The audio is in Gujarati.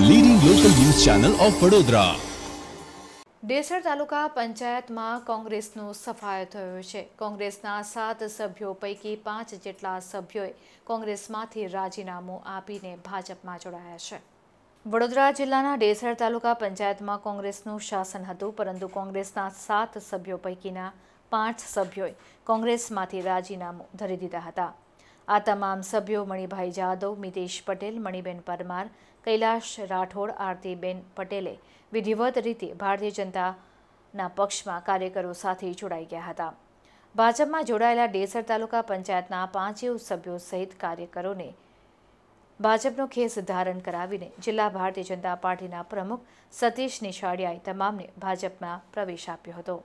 the leading local news channel of Vadodara Desar taluka પંચાયતમાં કોંગ્રેસનો સફાયો થયો છે કોંગ્રેસના સાત સભ્યો પૈકી પાંચ જેટલા સભ્યોએ કોંગ્રેસમાંથી રાજીનામું આપીને ભાજપમાં જોડાયા છે વડોદરા જિલ્લાના ડેસર તાલુકા પંચાયતમાં કોંગ્રેસનું શાસન હતું પરંતુ કોંગ્રેસના સાત સભ્યો પૈકીના પાંચ સભ્યોએ કોંગ્રેસમાંથી રાજીનામું ધરી દીધા હતા આ તમામ સભ્યો મણિભાઈ જાદવ મિતેશ પટેલ મણિબેન પરમાર કૈલાશ રાઠોડ આરતીબેન પટેલે વિધિવત રીતે ભારતીય જનતાના પક્ષમાં કાર્યકરો સાથે જોડાઈ ગયા હતા ભાજપમાં જોડાયેલા ડેસર તાલુકા પંચાયતના પાંચેય સભ્યો સહિત કાર્યકરોને ભાજપનો ખેસ ધારણ કરાવીને જિલ્લા ભારતીય જનતા પાર્ટીના પ્રમુખ સતીશ નિશાળિયાએ તમામને ભાજપમાં પ્રવેશ આપ્યો હતો